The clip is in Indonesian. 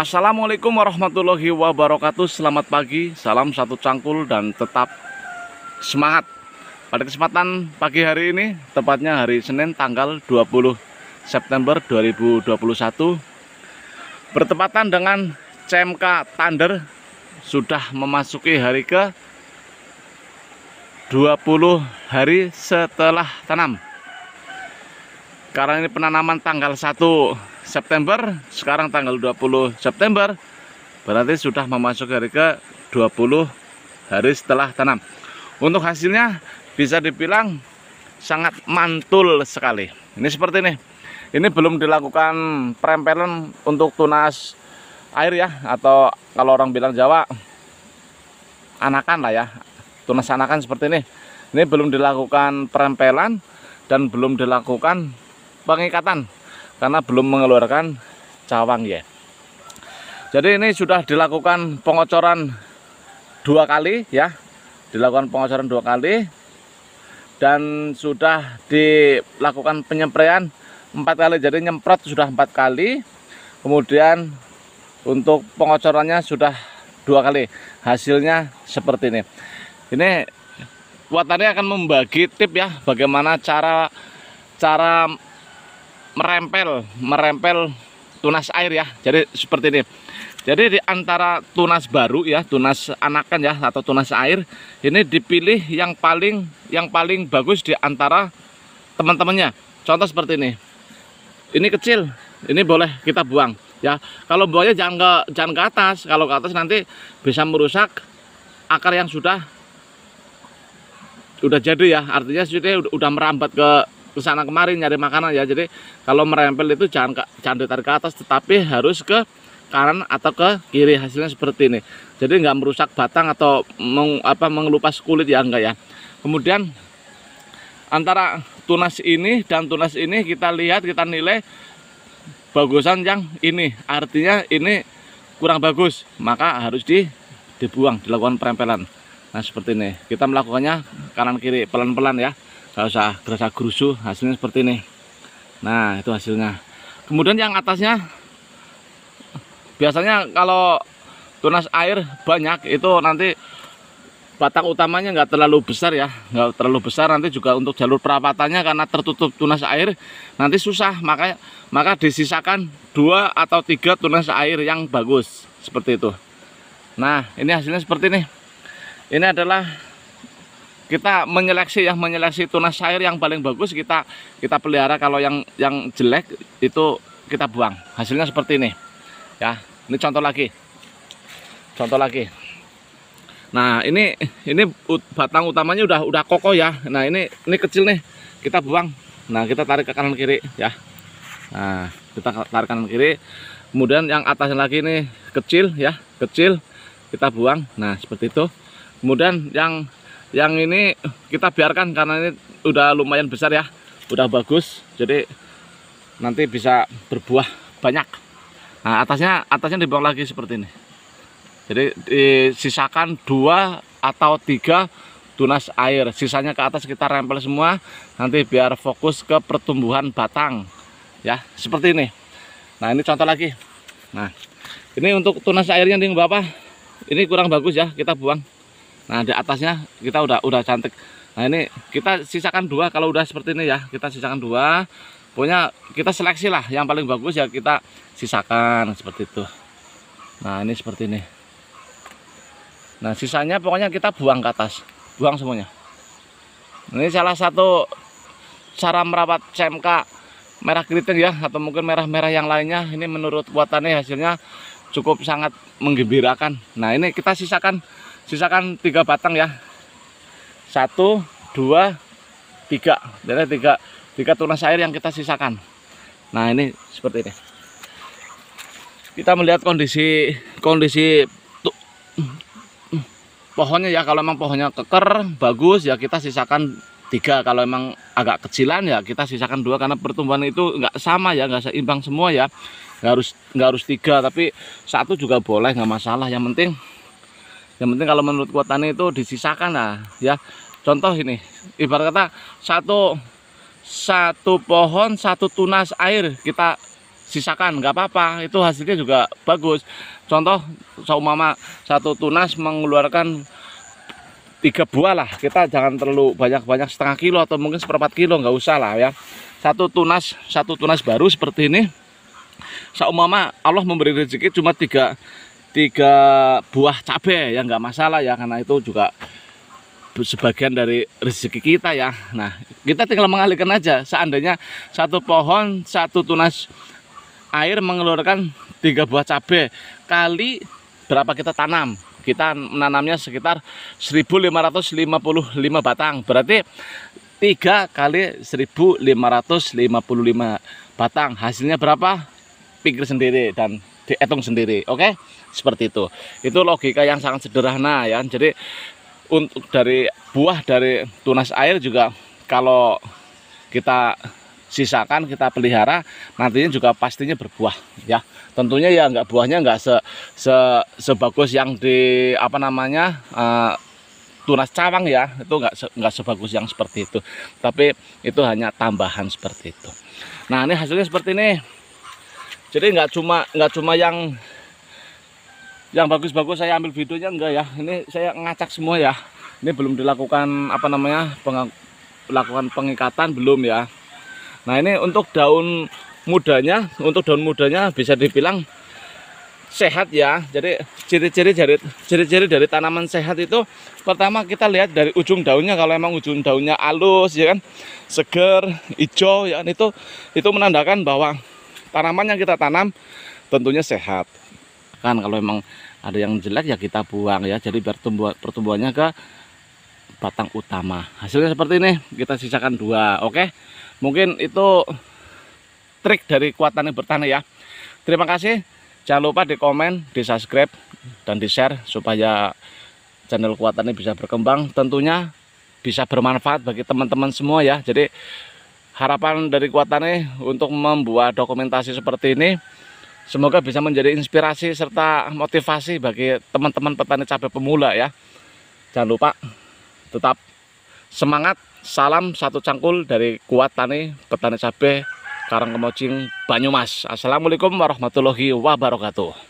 Assalamualaikum warahmatullahi wabarakatuh Selamat pagi, salam satu cangkul dan tetap semangat Pada kesempatan pagi hari ini, tepatnya hari Senin tanggal 20 September 2021 Bertepatan dengan CMK Thunder Sudah memasuki hari ke 20 hari setelah tanam Karena ini penanaman tanggal 1 September, sekarang tanggal 20 September, berarti sudah memasuki hari ke 20 hari setelah tanam. Untuk hasilnya bisa dibilang sangat mantul sekali. Ini seperti ini. Ini belum dilakukan perempelan untuk tunas air ya atau kalau orang bilang Jawa anakan lah ya. Tunas anakan seperti ini. Ini belum dilakukan perempelan dan belum dilakukan pengikatan karena belum mengeluarkan cawang ya jadi ini sudah dilakukan pengocoran dua kali ya dilakukan pengocoran dua kali dan sudah dilakukan penyempraian empat kali jadi nyemprot sudah empat kali kemudian untuk pengocorannya sudah dua kali hasilnya seperti ini ini Watari akan membagi tip ya bagaimana cara cara merempel merempel tunas air ya jadi seperti ini jadi di antara tunas baru ya tunas anakan ya atau tunas air ini dipilih yang paling yang paling bagus di antara teman-temannya contoh seperti ini ini kecil ini boleh kita buang ya kalau buahnya jangan ke jangan ke atas kalau ke atas nanti bisa merusak akar yang sudah sudah jadi ya artinya sudah udah merambat ke ke sana kemarin nyari makanan ya. Jadi kalau merempel itu jangan ke, jangan ditarik ke atas tetapi harus ke kanan atau ke kiri hasilnya seperti ini. Jadi nggak merusak batang atau meng, apa mengelupas kulit ya enggak ya. Kemudian antara tunas ini dan tunas ini kita lihat kita nilai bagusan yang ini artinya ini kurang bagus maka harus di dibuang dilakukan perempelan nah seperti ini kita melakukannya kanan kiri pelan-pelan ya nggak usah gerasa gerusuh hasilnya seperti ini nah itu hasilnya kemudian yang atasnya biasanya kalau tunas air banyak itu nanti batang utamanya nggak terlalu besar ya nggak terlalu besar nanti juga untuk jalur perapatannya karena tertutup tunas air nanti susah maka maka disisakan dua atau tiga tunas air yang bagus seperti itu nah ini hasilnya seperti ini ini adalah kita menyeleksi yang menyeleksi tunas cair yang paling bagus kita kita pelihara kalau yang yang jelek itu kita buang hasilnya seperti ini ya ini contoh lagi contoh lagi nah ini ini batang utamanya udah udah kokoh ya nah ini ini kecil nih kita buang nah kita tarik ke kanan kiri ya nah kita tarik kanan kiri kemudian yang atasnya lagi ini kecil ya kecil kita buang nah seperti itu kemudian yang yang ini kita biarkan karena ini udah lumayan besar ya udah bagus jadi nanti bisa berbuah banyak nah atasnya atasnya dibuang lagi seperti ini jadi disisakan dua atau tiga tunas air sisanya ke atas kita rempel semua nanti biar fokus ke pertumbuhan batang ya seperti ini nah ini contoh lagi nah ini untuk tunas airnya nih bapak ini kurang bagus ya kita buang Nah di atasnya kita udah udah cantik. Nah ini kita sisakan dua kalau udah seperti ini ya kita sisakan dua. Pokoknya kita seleksi lah yang paling bagus ya kita sisakan seperti itu. Nah ini seperti ini. Nah sisanya pokoknya kita buang ke atas, buang semuanya. Ini salah satu cara merawat CMK merah keriting ya atau mungkin merah-merah yang lainnya. Ini menurut buatannya hasilnya cukup sangat menggembirakan. Nah ini kita sisakan sisakan tiga batang ya satu dua tiga jadi tiga tiga tunas air yang kita sisakan nah ini seperti ini kita melihat kondisi kondisi tuh, pohonnya ya kalau emang pohonnya keker bagus ya kita sisakan tiga kalau emang agak kecilan ya kita sisakan dua karena pertumbuhan itu nggak sama ya nggak seimbang semua ya nggak harus nggak harus tiga tapi satu juga boleh nggak masalah yang penting yang penting kalau menurut gua tani itu disisakan lah ya contoh ini ibarat kata satu satu pohon satu tunas air kita sisakan nggak apa-apa itu hasilnya juga bagus contoh saumama satu tunas mengeluarkan tiga buah lah kita jangan terlalu banyak-banyak setengah kilo atau mungkin seperempat kilo nggak usah lah ya satu tunas satu tunas baru seperti ini saumama Allah memberi rezeki cuma tiga tiga buah cabai ya nggak masalah ya karena itu juga sebagian dari rezeki kita ya nah kita tinggal mengalihkan aja seandainya satu pohon satu tunas air mengeluarkan tiga buah cabai kali berapa kita tanam kita menanamnya sekitar 1555 batang berarti tiga kali 1555 batang hasilnya berapa pikir sendiri dan dihitung sendiri oke okay? seperti itu itu logika yang sangat sederhana ya jadi untuk dari buah dari tunas air juga kalau kita sisakan kita pelihara nantinya juga pastinya berbuah ya tentunya ya enggak buahnya enggak se, se sebagus yang di apa namanya uh, tunas cawang ya itu nggak enggak sebagus yang seperti itu tapi itu hanya tambahan seperti itu nah ini hasilnya seperti ini jadi nggak cuma nggak cuma yang yang bagus-bagus saya ambil videonya enggak ya ini saya ngacak semua ya ini belum dilakukan apa namanya melakukan pengikatan belum ya nah ini untuk daun mudanya untuk daun mudanya bisa dibilang sehat ya jadi ciri-ciri dari ciri-ciri dari tanaman sehat itu pertama kita lihat dari ujung daunnya kalau emang ujung daunnya halus ya kan seger hijau ya kan itu itu menandakan bahwa tanaman yang kita tanam tentunya sehat kan kalau memang ada yang jelek ya kita buang ya jadi biar tumbuh, pertumbuhannya ke batang utama hasilnya seperti ini kita sisakan dua oke mungkin itu trik dari kuatannya bertani ya terima kasih jangan lupa di komen di subscribe dan di share supaya channel kuatannya bisa berkembang tentunya bisa bermanfaat bagi teman-teman semua ya jadi harapan dari Kuatane untuk membuat dokumentasi seperti ini semoga bisa menjadi inspirasi serta motivasi bagi teman-teman petani cabai pemula ya jangan lupa tetap semangat salam satu cangkul dari Kuatane petani cabai Karang Kemocing Banyumas Assalamualaikum warahmatullahi wabarakatuh